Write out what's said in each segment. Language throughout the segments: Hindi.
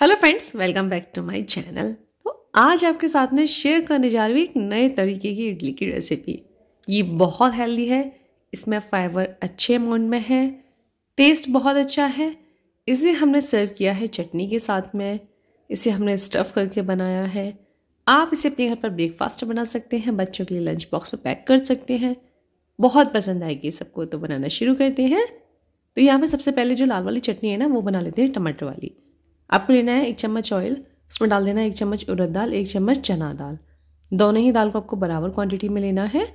hello friends welcome back to my channel तो आज आपके साथ में शेयर करने जा रही हूँ एक नए तरीके की इडली की रेसिपी ये बहुत हेल्दी है इसमें फाइबर अच्छे अमाउंट में है टेस्ट बहुत अच्छा है इसे हमने सर्व किया है चटनी के साथ में इसे हमने स्टफ़ करके बनाया है आप इसे अपने घर पर ब्रेकफास्ट बना सकते हैं बच्चों के लिए लंच बॉक्स में पैक कर सकते हैं बहुत पसंद आएगी सबको तो बनाना शुरू करते हैं तो यहाँ पर सबसे पहले जो लाल वाली चटनी है ना वो बना लेते हैं टमाटर वाली आपको लेना है एक चम्मच ऑयल उसमें डाल देना है एक चम्मच उड़द दाल एक चम्मच चना दाल दोनों ही दाल को आपको बराबर क्वांटिटी में लेना है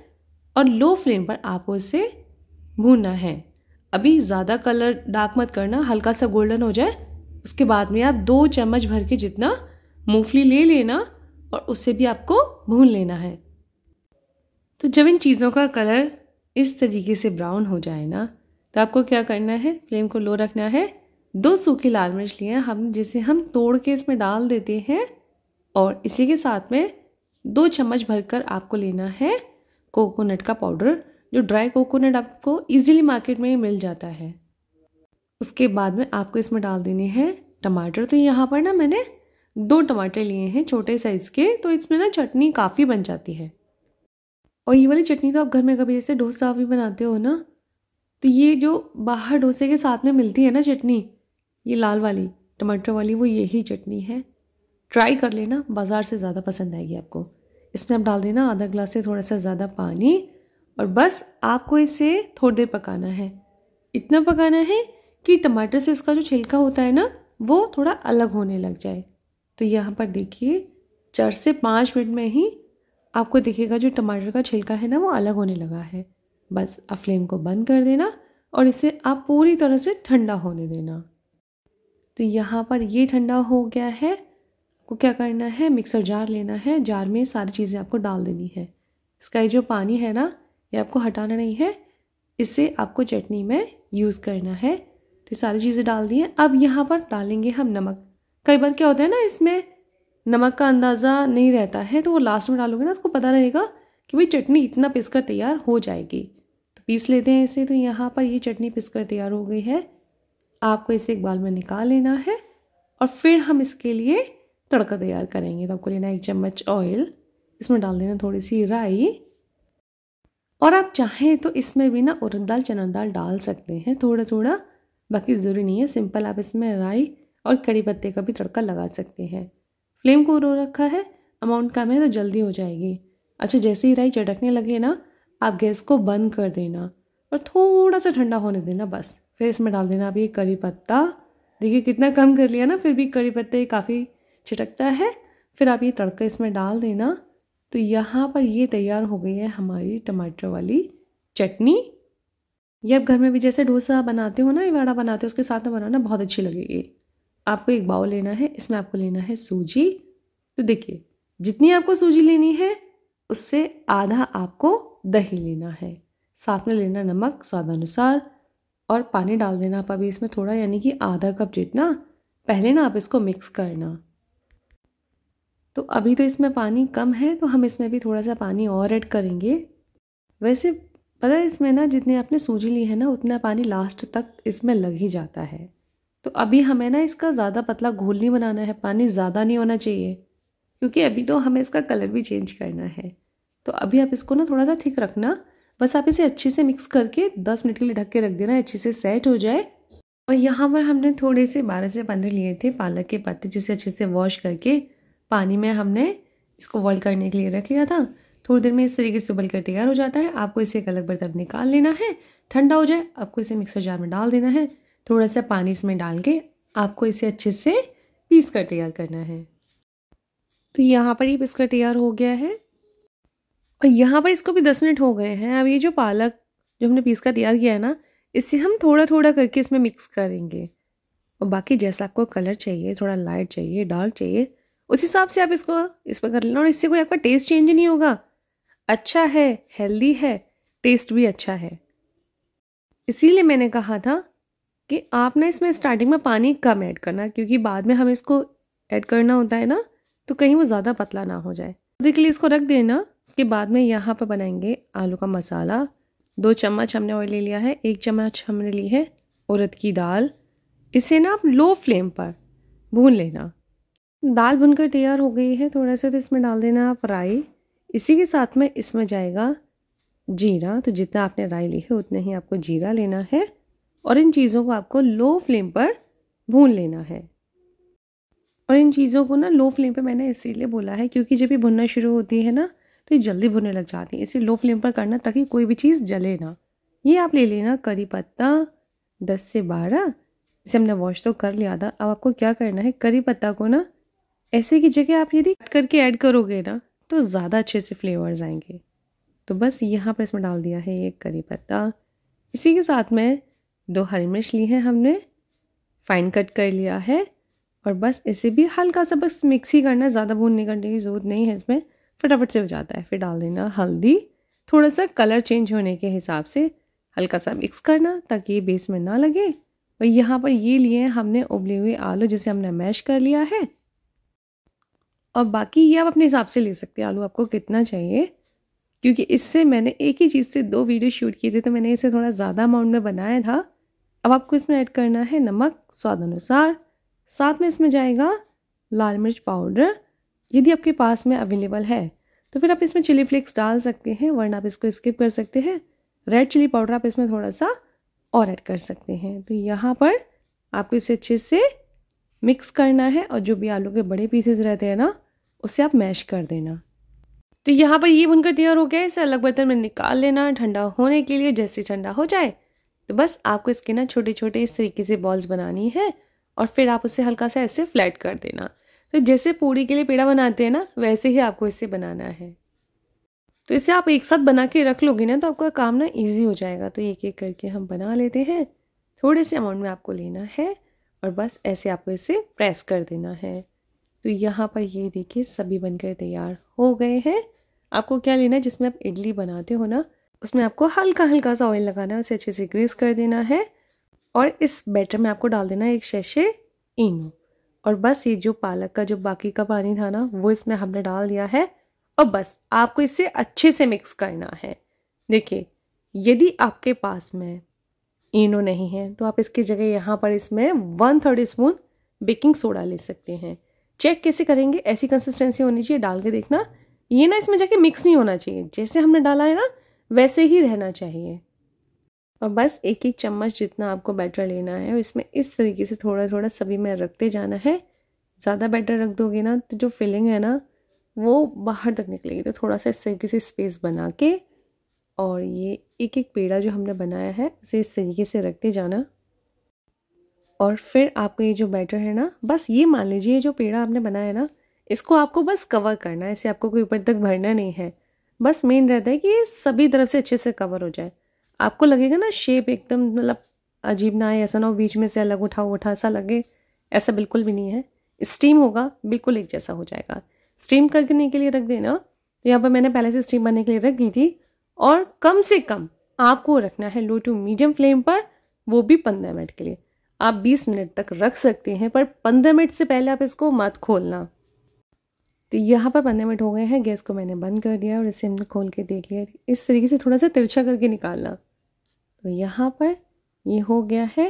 और लो फ्लेम पर आपको इसे भूनना है अभी ज़्यादा कलर डार्क मत करना हल्का सा गोल्डन हो जाए उसके बाद में आप दो चम्मच भर के जितना मूंगफली ले लेना और उसे भी आपको भून लेना है तो जब इन चीज़ों का कलर इस तरीके से ब्राउन हो जाए ना तो आपको क्या करना है फ्लेम को लो रखना है दो सूखी लाल मिर्च लिए हैं हम जिसे हम तोड़ के इसमें डाल देते हैं और इसी के साथ में दो चम्मच भरकर आपको लेना है कोकोनट का पाउडर जो ड्राई कोकोनट आपको इजीली मार्केट में मिल जाता है उसके बाद में आपको इसमें डाल देने हैं टमाटर तो यहाँ पर ना मैंने दो टमाटर लिए हैं छोटे साइज़ के तो इसमें ना चटनी काफ़ी बन जाती है और ये वाली चटनी तो आप घर में कभी जैसे डोसा भी बनाते हो ना तो ये जो बाहर डोसे के साथ में मिलती है ना चटनी ये लाल वाली टमाटर वाली वो यही चटनी है ट्राई कर लेना बाज़ार से ज़्यादा पसंद आएगी आपको इसमें आप डाल देना आधा ग्लास से थोड़ा सा ज़्यादा पानी और बस आपको इसे थोड़ी देर पकाना है इतना पकाना है कि टमाटर से उसका जो छिलका होता है ना वो थोड़ा अलग होने लग जाए तो यहाँ पर देखिए चार से पाँच मिनट में ही आपको दिखेगा जो टमाटर का छिलका है ना वो अलग होने लगा है बस आप फ्लेम को बंद कर देना और इसे आप पूरी तरह से ठंडा होने देना तो यहाँ पर ये ठंडा हो गया है आपको क्या करना है मिक्सर जार लेना है जार में सारी चीज़ें आपको डाल देनी है इसका ये जो पानी है ना ये आपको हटाना नहीं है इसे आपको चटनी में यूज़ करना है तो सारी चीज़ें डाल दी हैं अब यहाँ पर डालेंगे हम नमक कई बार क्या होता है ना इसमें नमक का अंदाज़ा नहीं रहता है तो वो लास्ट में डालोगे ना आपको पता रहेगा कि भाई चटनी इतना पिसकर तैयार हो जाएगी तो पीस लेते हैं इसे तो यहाँ पर ये चटनी पिसकर तैयार हो गई है आपको इसे एक बाल में निकाल लेना है और फिर हम इसके लिए तड़का तैयार करेंगे तो आपको लेना है एक चम्मच ऑयल इसमें डाल देना थोड़ी सी राई और आप चाहें तो इसमें भी ना उरद दाल चना दाल डाल सकते हैं थोड़ा थोड़ा बाकी ज़रूरी नहीं है सिंपल आप इसमें राई और कड़ी पत्ते का भी तड़का लगा सकते हैं फ्लेम को रो रखा है अमाउंट कम है तो जल्दी हो जाएगी अच्छा जैसे ही राई चटकने लगे ना आप गैस को बंद कर देना और थोड़ा सा ठंडा होने देना बस फिर इसमें डाल देना अभी करी पत्ता देखिए कितना कम कर लिया ना फिर भी करी पत्ता ये काफ़ी छिटकता है फिर आप ये तड़का इसमें डाल देना तो यहाँ पर ये तैयार हो गई है हमारी टमाटर वाली चटनी ये आप घर में भी जैसे डोसा बनाते हो ना इवाड़ा वड़ा बनाते हो उसके साथ में बनाना बहुत अच्छी लगेगी आपको एक बाउल लेना है इसमें आपको लेना है सूजी तो देखिए जितनी आपको सूजी लेनी है उससे आधा आपको दही लेना है साथ में लेना नमक स्वादानुसार और पानी डाल देना आप अभी इसमें थोड़ा यानी कि आधा कप जितना पहले ना आप इसको मिक्स करना तो अभी तो इसमें पानी कम है तो हम इसमें भी थोड़ा सा पानी और ऐड करेंगे वैसे पता है इसमें ना जितनी आपने सूजी ली है ना उतना पानी लास्ट तक इसमें लग ही जाता है तो अभी हमें ना इसका ज़्यादा पतला घोल नहीं बनाना है पानी ज़्यादा नहीं होना चाहिए क्योंकि अभी तो हमें इसका कलर भी चेंज करना है तो अभी आप इसको ना थोड़ा सा थिक रखना बस आप इसे अच्छे से मिक्स करके दस मिनट के लिए ढक के रख देना अच्छे से सेट हो जाए और यहाँ पर हमने थोड़े से बारह से पंद्रह लिए थे पालक के पत्ते जिसे अच्छे से वॉश करके पानी में हमने इसको बॉयल करने के लिए रख लिया था थोड़ी देर में इस तरीके से उबल कर तैयार हो जाता है आपको इसे एक अलग बर्तन निकाल लेना है ठंडा हो जाए आपको इसे मिक्सर जार में डाल देना है थोड़ा सा पानी इसमें डाल के आपको इसे अच्छे से पीस कर तैयार करना है तो यहाँ पर ही कर तैयार हो गया है और यहाँ पर इसको भी दस मिनट हो गए हैं अब ये जो पालक जो हमने पीस का तैयार किया है ना इससे हम थोड़ा थोड़ा करके इसमें मिक्स करेंगे और बाकी जैसा आपको कलर चाहिए थोड़ा लाइट चाहिए डार्क चाहिए उस हिसाब से आप इसको इस पर कर लेना और इससे कोई आपका टेस्ट चेंज नहीं होगा अच्छा है हेल्दी है टेस्ट भी अच्छा है इसीलिए मैंने कहा था कि आपने इसमें स्टार्टिंग में पानी कम ऐड करना क्योंकि बाद में हमें इसको ऐड करना होता है ना तो कहीं वो ज़्यादा पतला ना हो जाए तो के लिए इसको रख देना उसके बाद में यहाँ पर बनाएंगे आलू का मसाला दो चम्मच हमने ऑयल ले लिया है एक चम्मच हमने ली है उड़द की दाल इसे ना आप लो फ्लेम पर भून लेना दाल भुनकर तैयार हो गई है थोड़ा सा तो इसमें डाल देना आप राई इसी के साथ में इसमें जाएगा जीरा तो जितना आपने राई ली है उतना ही आपको जीरा लेना है और इन चीज़ों को आपको लो फ्लेम पर भून लेना है और इन चीज़ों को ना लो फ्लेम पर मैंने इसीलिए बोला है क्योंकि जब ये भुनना शुरू होती है ना तो ये जल्दी भुनने लग जाती है इसे लो फ्लेम पर करना ताकि कोई भी चीज़ जले ना ये आप ले लेना करी पत्ता दस से बारह इसे हमने वॉश तो कर लिया था अब आपको क्या करना है करी पत्ता को ना ऐसे की जगह आप यदि कट करके ऐड करोगे ना तो ज़्यादा अच्छे से फ्लेवर्स आएंगे तो बस यहाँ पर इसमें डाल दिया है ये करी पत्ता इसी के साथ में दो हरी मिर्च ली हैं हमने फाइन कट कर लिया है और बस इसे भी हल्का सा बस मिक्स ही करना ज़्यादा भूनने नहीं करने की ज़रूरत नहीं है इसमें फटाफट से हो जाता है फिर डाल देना हल्दी थोड़ा सा कलर चेंज होने के हिसाब से हल्का सा मिक्स करना ताकि ये बेस में ना लगे और यहाँ पर ये लिए हैं हमने उबले हुए आलू जिसे हमने मैश कर लिया है और बाकी ये आप अपने हिसाब से ले सकते हैं आलू आपको कितना चाहिए क्योंकि इससे मैंने एक ही चीज़ से दो वीडियो शूट किए थे तो मैंने इसे थोड़ा ज़्यादा अमाउंट में बनाया था अब आपको इसमें ऐड करना है नमक स्वाद अनुसार साथ में इसमें जाएगा लाल मिर्च पाउडर यदि आपके पास में अवेलेबल है तो फिर आप इसमें चिली फ्लेक्स डाल सकते हैं वरना आप इसको स्किप कर सकते हैं रेड चिली पाउडर आप इसमें थोड़ा सा और ऐड कर सकते हैं तो यहाँ पर आपको इसे अच्छे से मिक्स करना है और जो भी आलू के बड़े पीसेस रहते हैं ना उसे आप मैश कर देना तो यहाँ पर ये भुनकर तैयार हो गया इसे अलग बर्तन में निकाल लेना ठंडा होने के लिए जैसे ठंडा हो जाए तो बस आपको इसके ना छोटे छोटे इस तरीके से बॉल्स बनानी है और फिर आप उसे हल्का सा ऐसे फ्लैट कर देना तो जैसे पूड़ी के लिए पेड़ा बनाते हैं ना वैसे ही आपको इसे बनाना है तो इसे आप एक साथ बना के रख लोगे ना तो आपका काम ना ईजी हो जाएगा तो एक एक करके हम बना लेते हैं थोड़े से अमाउंट में आपको लेना है और बस ऐसे आपको इसे प्रेस कर देना है तो यहाँ पर ये देखिए सभी बनकर तैयार हो गए हैं आपको क्या लेना है जिसमें आप इडली बनाते हो ना उसमें आपको हल्का हल्का सा ऑयल लगाना है उसे अच्छे से ग्रीस कर देना है और इस बैटर में आपको डाल देना है एक शेषे इनू और बस ये जो पालक का जो बाकी का पानी था ना वो इसमें हमने डाल दिया है और बस आपको इसे अच्छे से मिक्स करना है देखिए यदि आपके पास में इनो नहीं है तो आप इसकी जगह यहाँ पर इसमें one third spoon baking soda ले सकते हैं चेक कैसे करेंगे ऐसी कंसिस्टेंसी होनी चाहिए डाल के देखना ये ना इसमें जाके मिक्स नहीं होना चाहिए जैसे हमने डाला है ना वैसे ही रहना चाहिए और बस एक एक चम्मच जितना आपको बैटर लेना है और इसमें इस तरीके से थोड़ा थोड़ा सभी में रखते जाना है ज़्यादा बैटर रख दोगे ना तो जो फिलिंग है ना वो बाहर तक निकलेगी तो थोड़ा सा इस तरीके से स्पेस बना के और ये एक एक पेड़ा जो हमने बनाया है उसे इस तरीके से रखते जाना और फिर आपका ये जो बैटर है ना बस ये मान लीजिए जो पेड़ा आपने बनाया है ना इसको आपको बस कवर करना है इसे आपको कोई ऊपर तक भरना नहीं है बस मेन रहता है कि ये सभी तरफ से अच्छे से कवर हो जाए आपको लगेगा ना शेप एकदम मतलब अजीब ना आए ऐसा ना हो बीच में से अलग उठा उठा सा लगे ऐसा बिल्कुल भी नहीं है स्टीम होगा बिल्कुल एक जैसा हो जाएगा स्टीम करने के लिए रख देना तो यहाँ पर मैंने पहले से स्टीम बनने के लिए रख दी थी और कम से कम आपको रखना है लो टू मीडियम फ्लेम पर वो भी पंद्रह मिनट के लिए आप बीस मिनट तक रख सकते हैं पर पंद्रह मिनट से पहले आप इसको मत खोलना तो यहाँ पर पंद्रह मिनट हो गए हैं गैस को मैंने बंद कर दिया और इसे हमने खोल के देख लिया इस तरीके से थोड़ा सा तिरछा करके निकालना तो यहाँ पर ये हो गया है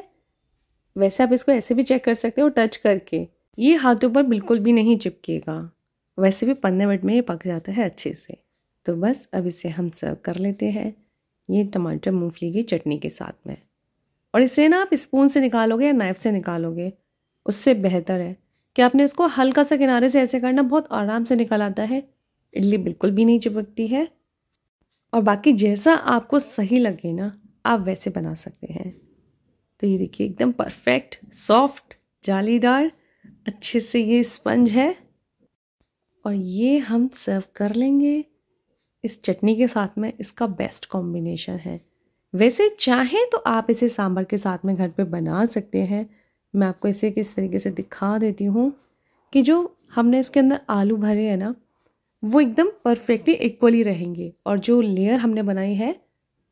वैसे आप इसको ऐसे भी चेक कर सकते हो टच करके ये हाथों पर बिल्कुल भी नहीं चिपकेगा वैसे भी पंद्रह मिनट में ये पक जाता है अच्छे से तो बस अब इसे हम सर्व कर लेते हैं ये टमाटर मूंगफली की चटनी के साथ में और इसे ना आप स्पून से निकालोगे या नाइफ़ से निकालोगे उससे बेहतर है कि आपने इसको हल्का सा किनारे से ऐसे करना बहुत आराम से निकल आता है इडली बिल्कुल भी नहीं चिपकती है और बाकी जैसा आपको सही लगे ना आप वैसे बना सकते हैं तो ये देखिए एकदम परफेक्ट सॉफ्ट जालीदार अच्छे से ये स्पंज है और ये हम सर्व कर लेंगे इस चटनी के साथ में इसका बेस्ट कॉम्बिनेशन है वैसे चाहें तो आप इसे सांभर के साथ में घर पे बना सकते हैं मैं आपको इसे किस तरीके से दिखा देती हूँ कि जो हमने इसके अंदर आलू भरे हैं ना वो एकदम परफेक्टली इक्वली रहेंगे और जो लेयर हमने बनाई है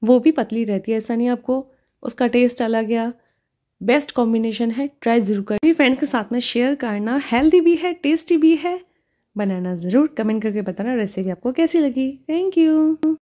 वो भी पतली रहती है ऐसा नहीं आपको उसका टेस्ट अलग या बेस्ट कॉम्बिनेशन है ट्राई ज़रूर कर फ्रेंड्स के साथ में शेयर करना हेल्दी भी है टेस्टी भी है बनाना ज़रूर कमेंट करके बताना रेसिपी आपको कैसी लगी थैंक यू